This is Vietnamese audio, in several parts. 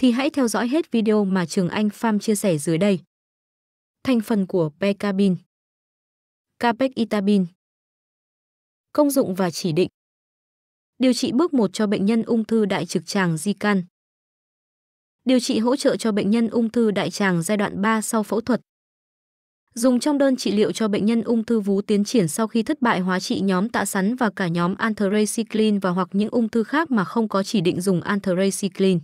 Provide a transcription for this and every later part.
thì hãy theo dõi hết video mà Trường Anh Pham chia sẻ dưới đây. Thành phần của pecabin Capecitabin Công dụng và chỉ định Điều trị bước 1 cho bệnh nhân ung thư đại trực tràng di căn Điều trị hỗ trợ cho bệnh nhân ung thư đại tràng giai đoạn 3 sau phẫu thuật dùng trong đơn trị liệu cho bệnh nhân ung thư vú tiến triển sau khi thất bại hóa trị nhóm tạ sắn và cả nhóm anthracycline và hoặc những ung thư khác mà không có chỉ định dùng anthracycline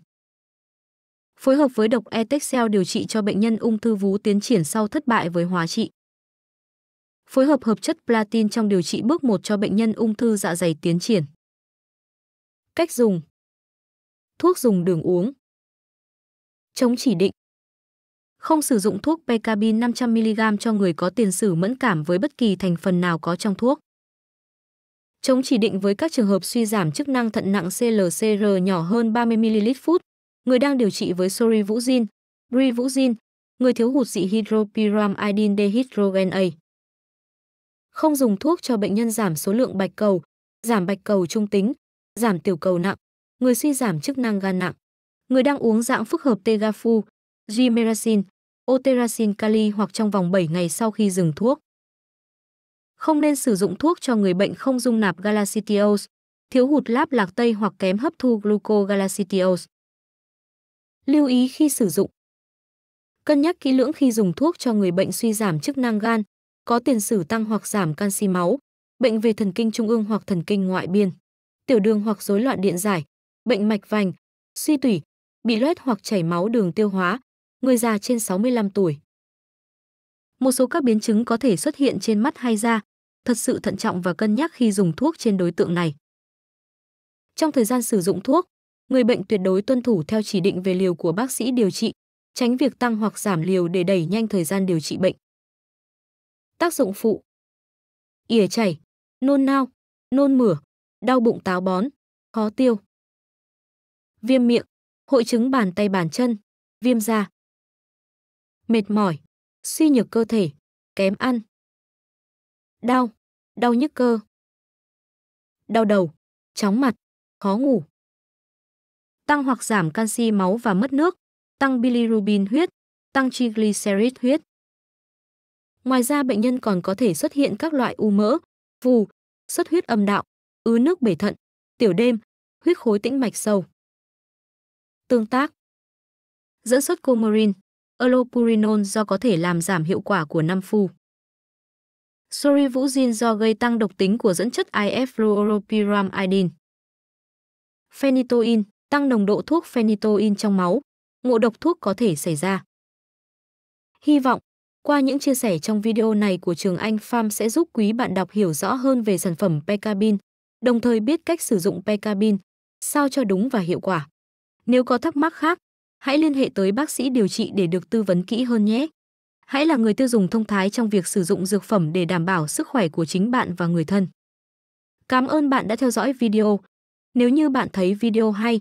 phối hợp với độc Etexcel điều trị cho bệnh nhân ung thư vú tiến triển sau thất bại với hóa trị. Phối hợp hợp chất platin trong điều trị bước 1 cho bệnh nhân ung thư dạ dày tiến triển. Cách dùng Thuốc dùng đường uống Chống chỉ định Không sử dụng thuốc Pecabin 500mg cho người có tiền sử mẫn cảm với bất kỳ thành phần nào có trong thuốc chống chỉ định với các trường hợp suy giảm chức năng thận nặng CLCR nhỏ hơn 30 ml phút, người đang điều trị với sorivuxin, rivuxin, người thiếu hụt dị hydropiramidin a, Không dùng thuốc cho bệnh nhân giảm số lượng bạch cầu, giảm bạch cầu trung tính, giảm tiểu cầu nặng, người suy giảm chức năng gan nặng, người đang uống dạng phức hợp tegafu, gimeracin, oteracin kali hoặc trong vòng 7 ngày sau khi dừng thuốc. Không nên sử dụng thuốc cho người bệnh không dung nạp galactose, thiếu hụt láp lạc tây hoặc kém hấp thu gluco glucogalactose. Lưu ý khi sử dụng. Cân nhắc kỹ lưỡng khi dùng thuốc cho người bệnh suy giảm chức năng gan, có tiền sử tăng hoặc giảm canxi máu, bệnh về thần kinh trung ương hoặc thần kinh ngoại biên, tiểu đường hoặc rối loạn điện giải, bệnh mạch vành, suy tủy, bị loét hoặc chảy máu đường tiêu hóa, người già trên 65 tuổi. Một số các biến chứng có thể xuất hiện trên mắt hay da, thật sự thận trọng và cân nhắc khi dùng thuốc trên đối tượng này. Trong thời gian sử dụng thuốc, người bệnh tuyệt đối tuân thủ theo chỉ định về liều của bác sĩ điều trị, tránh việc tăng hoặc giảm liều để đẩy nhanh thời gian điều trị bệnh. Tác dụng phụ ỉa chảy, nôn nao, nôn mửa, đau bụng táo bón, khó tiêu. Viêm miệng, hội chứng bàn tay bàn chân, viêm da. Mệt mỏi, suy nhược cơ thể, kém ăn. Đau, đau nhức cơ. Đau đầu, chóng mặt, khó ngủ tăng hoặc giảm canxi máu và mất nước, tăng bilirubin huyết, tăng triglycerid huyết. Ngoài ra bệnh nhân còn có thể xuất hiện các loại u mỡ, phù, xuất huyết âm đạo, ứ nước bể thận, tiểu đêm, huyết khối tĩnh mạch sâu. Tương tác Dẫn xuất coumarin, allopurinol do có thể làm giảm hiệu quả của năm phu. Sorivuxin do gây tăng độc tính của dẫn chất IF fluoropyrimidine. Phenytoin tăng nồng độ thuốc phenytoin trong máu, ngộ độc thuốc có thể xảy ra. Hy vọng, qua những chia sẻ trong video này của Trường Anh Farm sẽ giúp quý bạn đọc hiểu rõ hơn về sản phẩm pekabin đồng thời biết cách sử dụng pekabin sao cho đúng và hiệu quả. Nếu có thắc mắc khác, hãy liên hệ tới bác sĩ điều trị để được tư vấn kỹ hơn nhé. Hãy là người tiêu dùng thông thái trong việc sử dụng dược phẩm để đảm bảo sức khỏe của chính bạn và người thân. Cảm ơn bạn đã theo dõi video. Nếu như bạn thấy video hay,